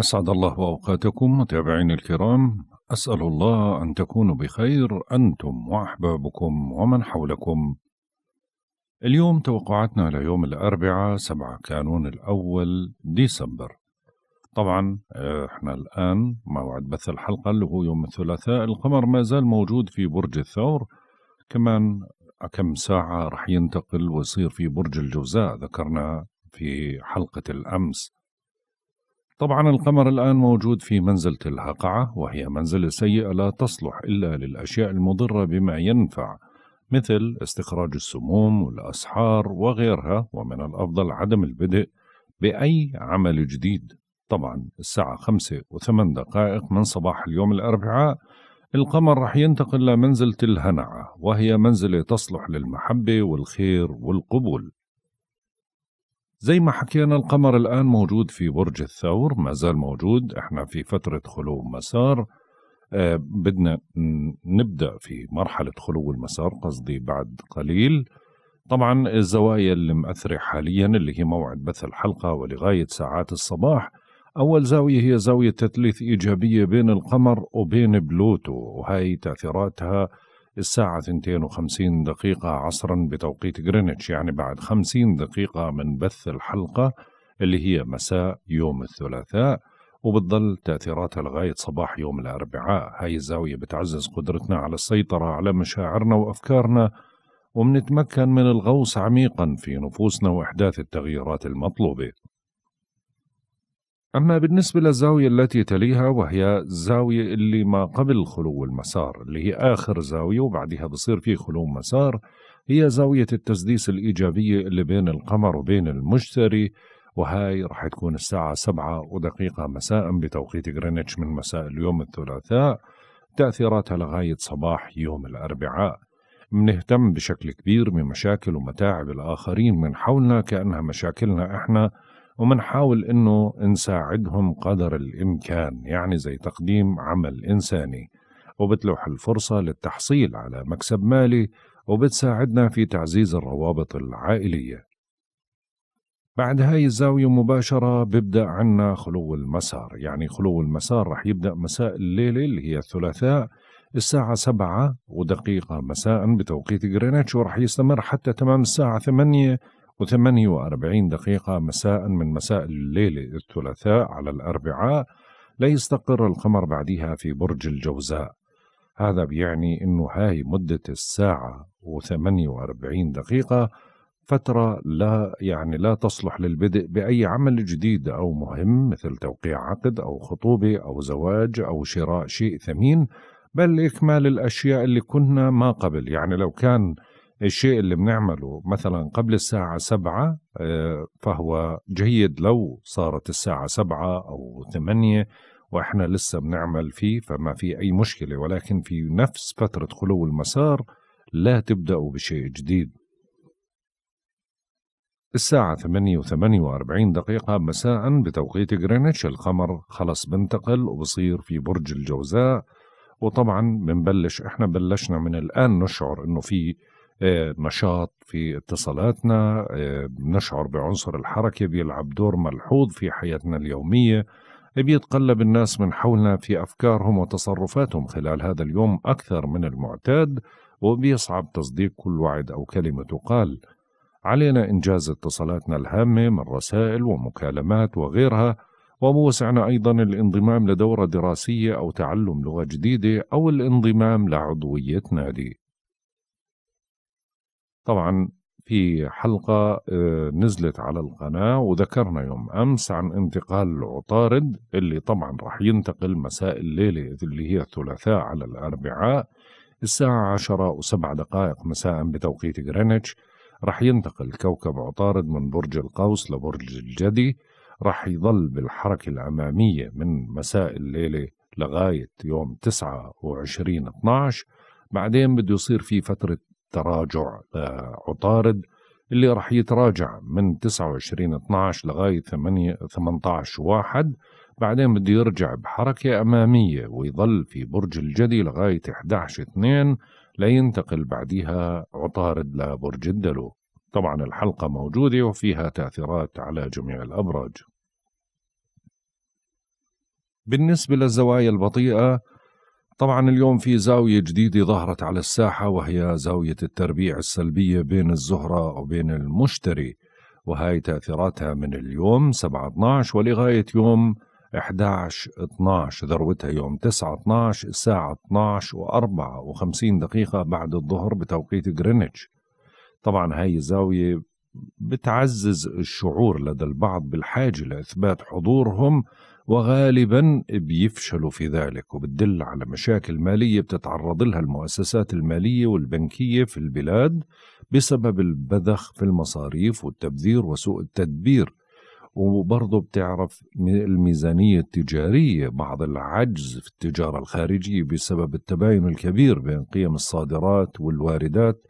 أسعد الله أوقاتكم متابعين الكرام أسأل الله أن تكونوا بخير أنتم وأحبابكم ومن حولكم اليوم توقعاتنا ليوم الأربعاء 7 كانون الأول ديسمبر طبعا آه، احنا الآن موعد بث الحلقة اللي هو يوم الثلاثاء القمر ما زال موجود في برج الثور كمان آه، كم ساعة رح ينتقل ويصير في برج الجوزاء ذكرنا في حلقة الأمس طبعا القمر الآن موجود في منزلة الهقعة وهي منزلة سيئة لا تصلح إلا للأشياء المضرة بما ينفع مثل استخراج السموم والأسحار وغيرها ومن الأفضل عدم البدء بأي عمل جديد طبعا الساعة خمسة وثمان دقائق من صباح اليوم الأربعاء القمر رح ينتقل لمنزلة الهنعة وهي منزلة تصلح للمحبة والخير والقبول زي ما حكينا القمر الآن موجود في برج الثور ما زال موجود احنا في فترة خلو مسار آه بدنا نبدأ في مرحلة خلو المسار قصدي بعد قليل طبعا الزوايا اللي مأثرة حاليا اللي هي موعد بث الحلقة ولغاية ساعات الصباح أول زاوية هي زاوية تثليث إيجابية بين القمر وبين بلوتو وهي تأثيراتها الساعة 52 دقيقة عصرا بتوقيت جرينتش يعني بعد 50 دقيقة من بث الحلقة اللي هي مساء يوم الثلاثاء وبتضل تأثيراتها لغاية صباح يوم الأربعاء هاي الزاوية بتعزز قدرتنا على السيطرة على مشاعرنا وأفكارنا ومنتمكن من الغوص عميقا في نفوسنا وإحداث التغييرات المطلوبة أما بالنسبة للزاوية التي تليها وهي الزاوية اللي ما قبل خلو المسار اللي هي آخر زاوية وبعدها بصير في خلو مسار هي زاوية التسديس الإيجابية اللي بين القمر وبين المشتري وهاي رح تكون الساعة سبعة ودقيقة مساء بتوقيت غرينتش من مساء اليوم الثلاثاء تأثيراتها لغاية صباح يوم الأربعاء منهتم بشكل كبير بمشاكل ومتاعب الآخرين من حولنا كأنها مشاكلنا إحنا ومنحاول انه نساعدهم قدر الامكان يعني زي تقديم عمل انساني وبتلوح الفرصة للتحصيل على مكسب مالي وبتساعدنا في تعزيز الروابط العائلية بعد هاي الزاوية مباشرة بيبدأ عنا خلو المسار يعني خلو المسار رح يبدأ مساء الليلة اللي هي الثلاثاء الساعة سبعة ودقيقة مساء بتوقيت غرينتش ورح يستمر حتى تمام الساعة ثمانية و48 دقيقة مساء من مساء الليلة الثلاثاء على الأربعاء ليستقر القمر بعدها في برج الجوزاء هذا بيعني أنه هاي مدة الساعة و48 دقيقة فترة لا يعني لا تصلح للبدء بأي عمل جديد أو مهم مثل توقيع عقد أو خطوبة أو زواج أو شراء شيء ثمين بل إكمال الأشياء اللي كنا ما قبل يعني لو كان الشيء اللي بنعمله مثلا قبل الساعة سبعة آه، فهو جيد لو صارت الساعة سبعة أو ثمانية وإحنا لسه بنعمل فيه فما في أي مشكلة ولكن في نفس فترة خلو المسار لا تبدأوا بشيء جديد الساعة ثمانية وثمانية وأربعين دقيقة مساء بتوقيت غرينتش القمر خلص بنتقل وبصير في برج الجوزاء وطبعا بنبلش احنا بلشنا من الآن نشعر انه في آه، نشاط في اتصالاتنا بنشعر آه، بعنصر الحركة بيلعب دور ملحوظ في حياتنا اليومية بيتقلب الناس من حولنا في أفكارهم وتصرفاتهم خلال هذا اليوم أكثر من المعتاد وبيصعب تصديق كل وعد أو كلمة تقال علينا إنجاز اتصالاتنا الهامة من رسائل ومكالمات وغيرها وبوسعنا أيضا الانضمام لدورة دراسية أو تعلم لغة جديدة أو الانضمام لعضوية نادي طبعا في حلقة آه، نزلت على القناة وذكرنا يوم أمس عن انتقال العطارد اللي طبعا راح ينتقل مساء الليلة اللي هي الثلاثاء على الأربعاء الساعة عشرة وسبع دقائق مساء بتوقيت غرينتش راح ينتقل كوكب عطارد من برج القوس لبرج الجدي راح يظل بالحركة الأمامية من مساء الليلة لغاية يوم 29 12 بعدين بده يصير في فترة تراجع عطارد اللي راح يتراجع من 29 12 لغاية 18 1 بعدين بده يرجع بحركة أمامية ويظل في برج الجدي لغاية 11 2 لينتقل بعدها عطارد لبرج الدلو طبعا الحلقة موجودة وفيها تأثيرات على جميع الأبراج بالنسبة للزوايا البطيئة طبعا اليوم في زاوية جديدة ظهرت على الساحة وهي زاوية التربيع السلبية بين الزهرة وبين المشتري وهي تأثيراتها من اليوم 7 12 ولغاية يوم 11 12 ذروتها يوم 9 12 الساعة 12 و54 دقيقة بعد الظهر بتوقيت غرينتش طبعا هاي الزاوية بتعزز الشعور لدى البعض بالحاجة لإثبات حضورهم وغالبا بيفشلوا في ذلك وبتدل على مشاكل مالية بتتعرض لها المؤسسات المالية والبنكية في البلاد بسبب البذخ في المصاريف والتبذير وسوء التدبير وبرضه بتعرف الميزانية التجارية بعض العجز في التجارة الخارجية بسبب التباين الكبير بين قيم الصادرات والواردات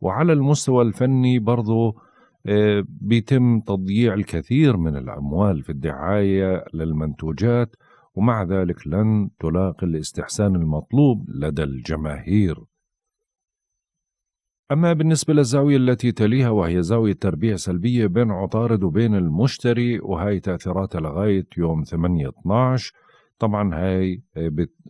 وعلى المستوى الفني برضه آه، بيتم تضييع الكثير من الأموال في الدعاية للمنتوجات ومع ذلك لن تلاقي الاستحسان المطلوب لدى الجماهير أما بالنسبة للزاوية التي تليها وهي زاوية تربيع سلبية بين عطارد وبين المشتري وهي تأثيراتها لغاية يوم 8 12 طبعا هاي آه،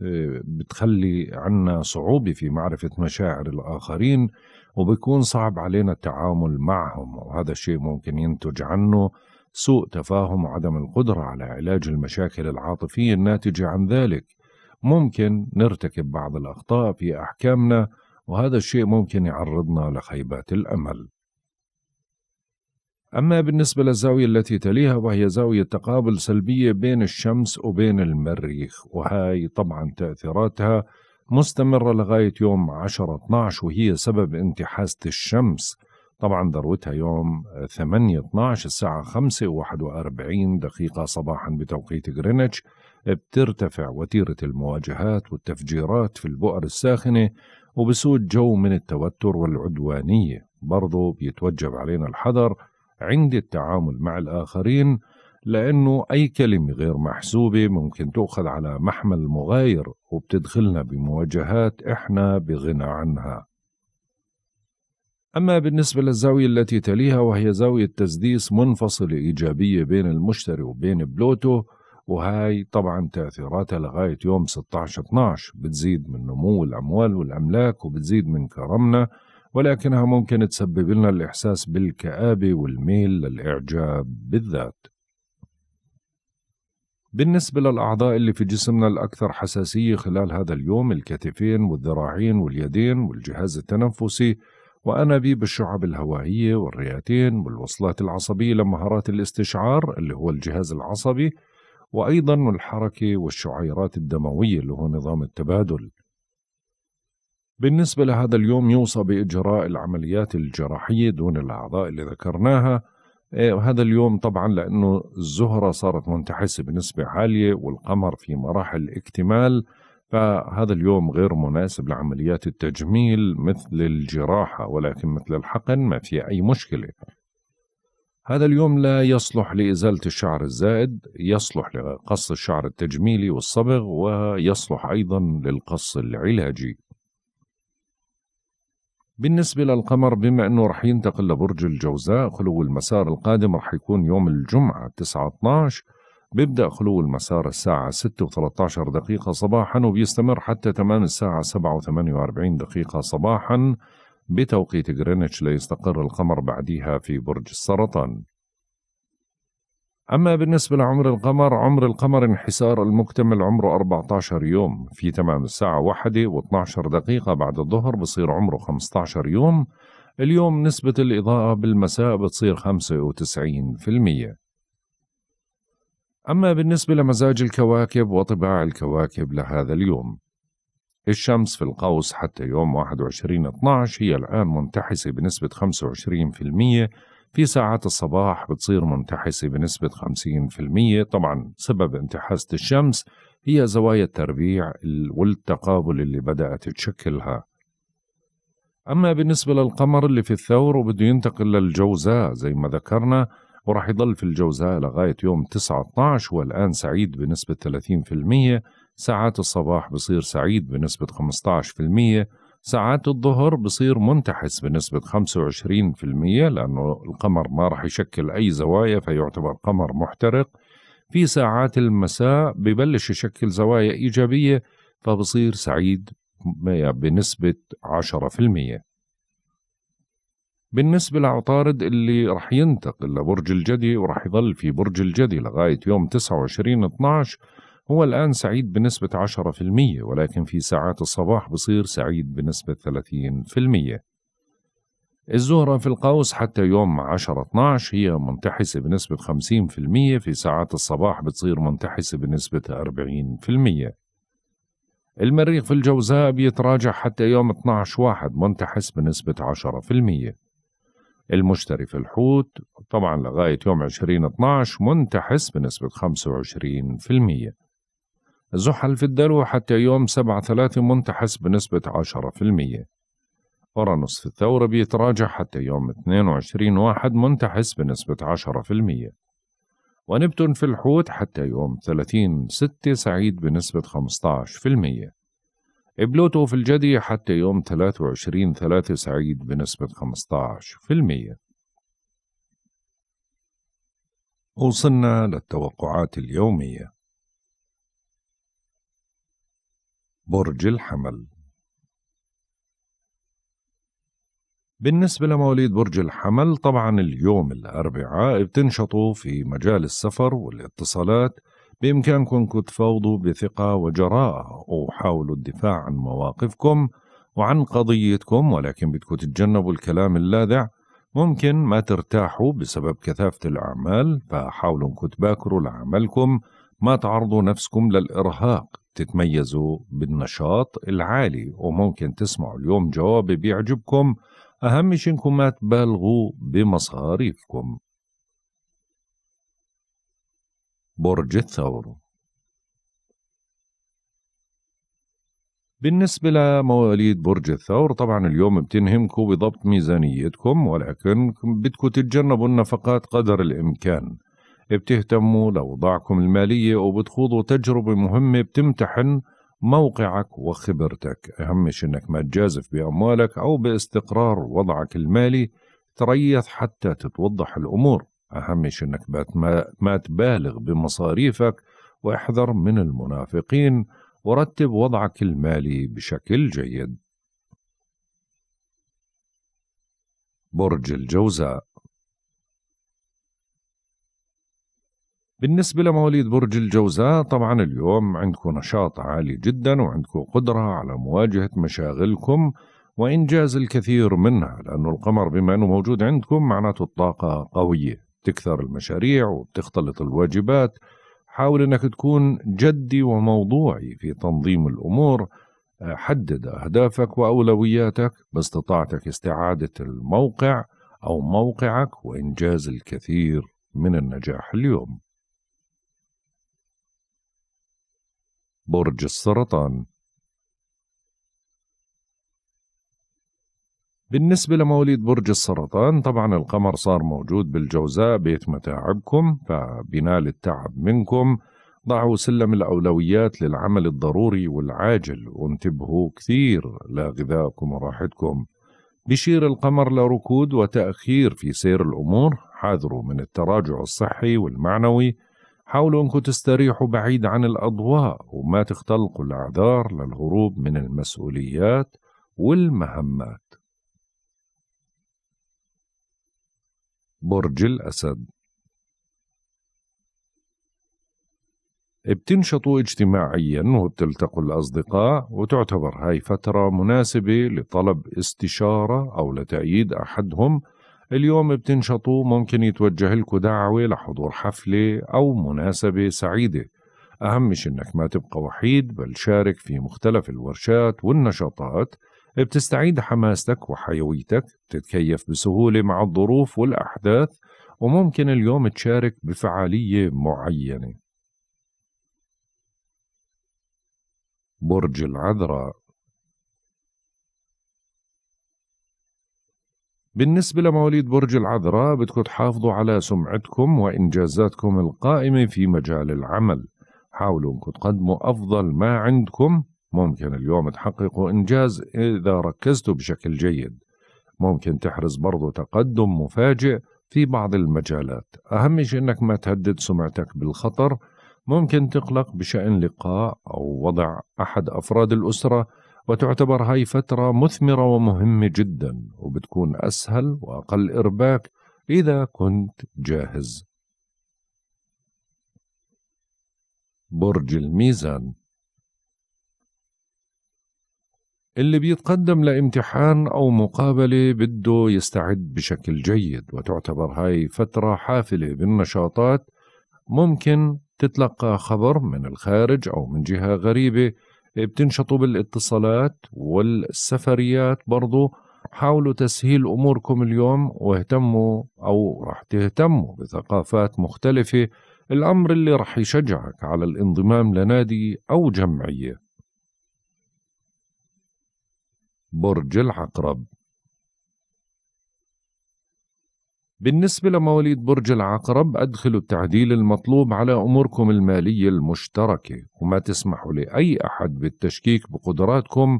آه، بتخلي عنا صعوبة في معرفة مشاعر الآخرين وبيكون صعب علينا التعامل معهم وهذا الشيء ممكن ينتج عنه سوء تفاهم وعدم القدرة على علاج المشاكل العاطفية الناتجة عن ذلك ممكن نرتكب بعض الأخطاء في أحكامنا وهذا الشيء ممكن يعرضنا لخيبات الأمل أما بالنسبة للزاوية التي تليها وهي زاوية تقابل سلبية بين الشمس وبين المريخ وهاي طبعا تأثيراتها مستمرة لغاية يوم 10 12 وهي سبب انتحاسة الشمس طبعا ذروتها يوم 8 12 الساعة 5 41 دقيقة صباحا بتوقيت غرينتش بترتفع وتيرة المواجهات والتفجيرات في البؤر الساخنة وبسود جو من التوتر والعدوانية برضو بيتوجب علينا الحذر عند التعامل مع الآخرين لأنه أي كلمة غير محسوبة ممكن تؤخذ على محمل مغاير وبتدخلنا بمواجهات إحنا بغنى عنها أما بالنسبة للزاوية التي تليها وهي زاوية تسديس منفصلة إيجابية بين المشتري وبين بلوتو وهاي طبعا تأثيراتها لغاية يوم 16-12 بتزيد من نمو الأموال والأملاك وبتزيد من كرمنا ولكنها ممكن تسبب لنا الإحساس بالكآبة والميل للإعجاب بالذات بالنسبة للأعضاء اللي في جسمنا الأكثر حساسية خلال هذا اليوم الكتفين والذراعين واليدين والجهاز التنفسي وأنابيب الشعب الهوائية والرئتين والوصلات العصبية لمهارات الاستشعار اللي هو الجهاز العصبي وأيضا الحركة والشعيرات الدموية اللي هو نظام التبادل بالنسبة لهذا اليوم يوصى بإجراء العمليات الجراحية دون الأعضاء اللي ذكرناها إيه، وهذا اليوم طبعا لأنه الزهرة صارت منتحسة بنسبة عالية والقمر في مراحل اكتمال فهذا اليوم غير مناسب لعمليات التجميل مثل الجراحة ولكن مثل الحقن ما في أي مشكلة هذا اليوم لا يصلح لإزالة الشعر الزائد يصلح لقص الشعر التجميلي والصبغ ويصلح أيضا للقص العلاجي بالنسبة للقمر بما أنه رح ينتقل لبرج الجوزاء خلو المسار القادم رح يكون يوم الجمعة 9 12 بيبدأ خلو المسار الساعة 6 و13 دقيقة صباحا وبيستمر حتى تمام الساعة 7 و48 دقيقة صباحا بتوقيت غرينتش ليستقر القمر بعدها في برج السرطان أما بالنسبة لعمر القمر عمر القمر انحسار المكتمل عمره 14 يوم في تمام الساعة واحدة و12 دقيقة بعد الظهر بصير عمره 15 يوم اليوم نسبة الإضاءة بالمساء بتصير 95% أما بالنسبة لمزاج الكواكب وطباع الكواكب لهذا اليوم الشمس في القوس حتى يوم 21 12 هي الآن منتحسة بنسبة 25% في ساعات الصباح بتصير منتحسة بنسبة 50% طبعا سبب انتحاسة الشمس هي زوايا التربيع والتقابل اللي بدأت تشكلها أما بالنسبة للقمر اللي في الثور وبده ينتقل للجوزاء زي ما ذكرنا وراح يضل في الجوزاء لغاية يوم 19 والآن سعيد بنسبة 30% ساعات الصباح بصير سعيد بنسبة 15% ساعات الظهر بصير منتحس بنسبة 25% لأنه القمر ما راح يشكل أي زوايا فيعتبر قمر محترق في ساعات المساء ببلش يشكل زوايا إيجابية فبصير سعيد بنسبة 10% بالنسبة لعطارد اللي رح ينتقل لبرج الجدي ورح يظل في برج الجدي لغاية يوم 29 12 هو الآن سعيد بنسبة 10% ولكن في ساعات الصباح بصير سعيد بنسبة 30% الزهرة في القوس حتى يوم 10 12 هي منتحسة بنسبة 50% في ساعات الصباح بتصير منتحسة بنسبة 40% المريخ في الجوزاء بيتراجع حتى يوم 12 واحد منتحس بنسبة 10% المشتري في الحوت طبعا لغاية يوم 20 12 منتحس بنسبة 25% زحل في الدلو حتى يوم سبعة ثلاثة منتحس بنسبة عشرة في المية أورانوس في الثورة بيتراجع حتى يوم اثنين وعشرين واحد منتحس بنسبة عشرة في المية ونبتون في الحوت حتى يوم ثلاثين ستة سعيد بنسبة خمسة في المية بلوتو في الجدي حتى يوم ثلاثة وعشرين ثلاثة سعيد بنسبة خمسة في المية وصلنا للتوقعات اليوميه برج الحمل بالنسبة لمواليد برج الحمل طبعا اليوم الأربعاء بتنشطوا في مجال السفر والاتصالات بإمكانكم تفاوضوا بثقة وجراءة وحاولوا الدفاع عن مواقفكم وعن قضيتكم ولكن بدكم تتجنبوا الكلام اللاذع ممكن ما ترتاحوا بسبب كثافة الأعمال فحاولوا أنكم تباكروا لعملكم ما تعرضوا نفسكم للإرهاق تتميزوا بالنشاط العالي وممكن تسمعوا اليوم جواب بيعجبكم أهم شيء إنكم ما تبالغوا بمصاريفكم برج الثور بالنسبة لمواليد برج الثور طبعا اليوم بتنهمكم بضبط ميزانيتكم ولكن بدكم تتجنبوا النفقات قدر الإمكان بتهتموا لأوضاعكم المالية وبتخوضوا تجربة مهمة بتمتحن موقعك وخبرتك أهم شيء أنك ما تجازف بأموالك أو باستقرار وضعك المالي تريث حتى تتوضح الأمور أهم شيء أنك ما تبالغ بمصاريفك واحذر من المنافقين ورتب وضعك المالي بشكل جيد برج الجوزاء بالنسبة لمواليد برج الجوزاء طبعا اليوم عندكم نشاط عالي جدا وعندكم قدرة على مواجهة مشاغلكم وإنجاز الكثير منها لأنه القمر بما أنه موجود عندكم معناته الطاقة قوية تكثر المشاريع وبتختلط الواجبات حاول أنك تكون جدي وموضوعي في تنظيم الأمور حدد أهدافك وأولوياتك باستطاعتك استعادة الموقع أو موقعك وإنجاز الكثير من النجاح اليوم برج السرطان بالنسبة لمواليد برج السرطان طبعا القمر صار موجود بالجوزاء بيت متاعبكم فبنال التعب منكم ضعوا سلم الأولويات للعمل الضروري والعاجل وانتبهوا كثير لغذائكم وراحتكم بشير القمر لركود وتأخير في سير الأمور حاذروا من التراجع الصحي والمعنوي حاولوا أنكم تستريحوا بعيد عن الأضواء وما تختلقوا الأعذار للهروب من المسؤوليات والمهمات برج الأسد بتنشطوا اجتماعيا وبتلتقوا الأصدقاء وتعتبر هاي فترة مناسبة لطلب استشارة أو لتأييد أحدهم اليوم بتنشطوا ممكن يتوجه لكم دعوة لحضور حفلة أو مناسبة سعيدة أهم شيء إنك ما تبقى وحيد بل شارك في مختلف الورشات والنشاطات بتستعيد حماستك وحيويتك بتتكيف بسهولة مع الظروف والأحداث وممكن اليوم تشارك بفعالية معينة برج العذراء بالنسبة لمواليد برج العذراء بدكم تحافظوا على سمعتكم وإنجازاتكم القائمة في مجال العمل حاولوا أنكم تقدموا أفضل ما عندكم ممكن اليوم تحققوا إنجاز إذا ركزتوا بشكل جيد ممكن تحرز برضو تقدم مفاجئ في بعض المجالات أهم شيء أنك ما تهدد سمعتك بالخطر ممكن تقلق بشأن لقاء أو وضع أحد أفراد الأسرة وتعتبر هاي فترة مثمرة ومهمة جدا وبتكون أسهل وأقل إرباك إذا كنت جاهز برج الميزان اللي بيتقدم لامتحان أو مقابلة بده يستعد بشكل جيد وتعتبر هاي فترة حافلة بالنشاطات ممكن تتلقى خبر من الخارج أو من جهة غريبة بتنشطوا بالاتصالات والسفريات برضو حاولوا تسهيل أموركم اليوم واهتموا أو رح تهتموا بثقافات مختلفة الأمر اللي رح يشجعك على الانضمام لنادي أو جمعية برج العقرب بالنسبة لمواليد برج العقرب أدخلوا التعديل المطلوب على أموركم المالية المشتركة وما تسمحوا لأي أحد بالتشكيك بقدراتكم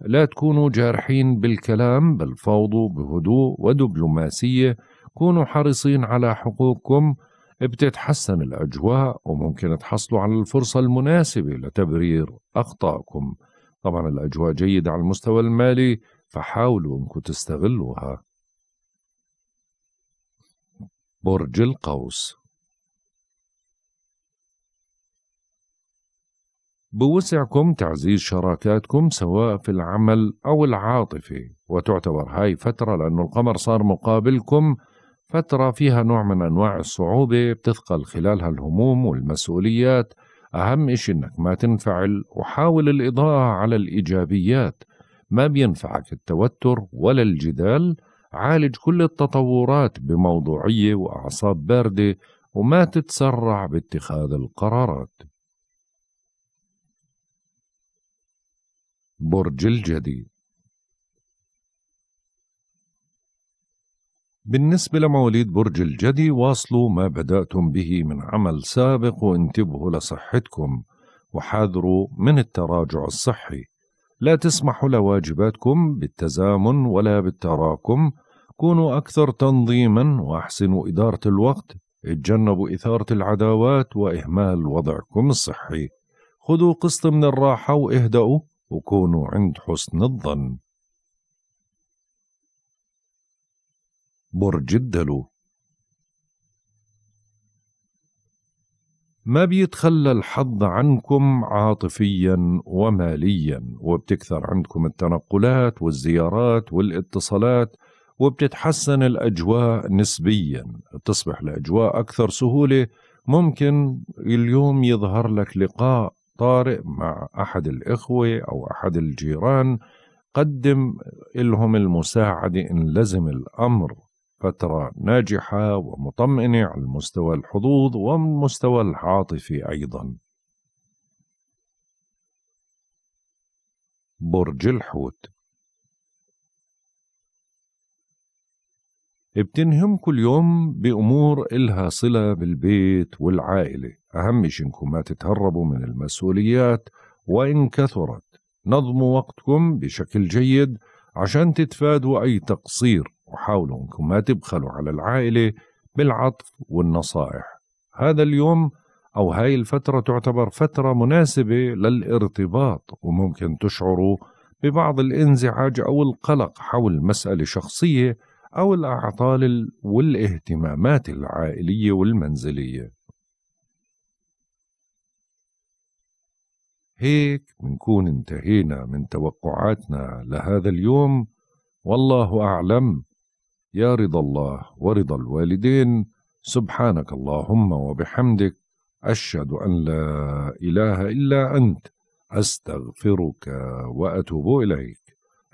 لا تكونوا جارحين بالكلام بل فوضوا بهدوء ودبلوماسية كونوا حريصين على حقوقكم بتتحسن الأجواء وممكن تحصلوا على الفرصة المناسبة لتبرير أخطائكم طبعا الأجواء جيدة على المستوى المالي فحاولوا أنكم تستغلوها برج القوس بوسعكم تعزيز شراكاتكم سواء في العمل أو العاطفي وتعتبر هاي فترة لأنه القمر صار مقابلكم فترة فيها نوع من أنواع الصعوبة بتثقل خلالها الهموم والمسؤوليات أهم إشي إنك ما تنفعل وحاول الإضاءة على الإيجابيات ما بينفعك التوتر ولا الجدال عالج كل التطورات بموضوعية وأعصاب باردة وما تتسرع باتخاذ القرارات برج الجدي بالنسبة لمواليد برج الجدي واصلوا ما بدأتم به من عمل سابق وانتبهوا لصحتكم وحاذروا من التراجع الصحي لا تسمحوا لواجباتكم بالتزامن ولا بالتراكم كونوا أكثر تنظيما وأحسنوا إدارة الوقت اتجنبوا إثارة العداوات وإهمال وضعكم الصحي خذوا قسط من الراحة واهدأوا وكونوا عند حسن الظن برج الدلو ما بيتخلى الحظ عنكم عاطفيا وماليا وبتكثر عندكم التنقلات والزيارات والاتصالات وبتتحسن الأجواء نسبيا بتصبح الأجواء أكثر سهولة ممكن اليوم يظهر لك لقاء طارئ مع أحد الإخوة أو أحد الجيران قدم لهم المساعدة إن لزم الأمر فترة ناجحة ومطمئنة على مستوى الحظوظ ومستوى العاطفي أيضا برج الحوت بتنهم كل يوم بأمور إلها صلة بالبيت والعائلة أهم شي إنكم ما تتهربوا من المسؤوليات وإن كثرت نظموا وقتكم بشكل جيد عشان تتفادوا أي تقصير وحاولوا إنكم ما تبخلوا على العائلة بالعطف والنصائح هذا اليوم أو هاي الفترة تعتبر فترة مناسبة للارتباط وممكن تشعروا ببعض الانزعاج أو القلق حول مسألة شخصية أو الأعطال والاهتمامات العائلية والمنزلية هيك بنكون انتهينا من توقعاتنا لهذا اليوم والله أعلم يا رضا الله ورضا الوالدين سبحانك اللهم وبحمدك أشهد أن لا إله إلا أنت أستغفرك وأتوب إليك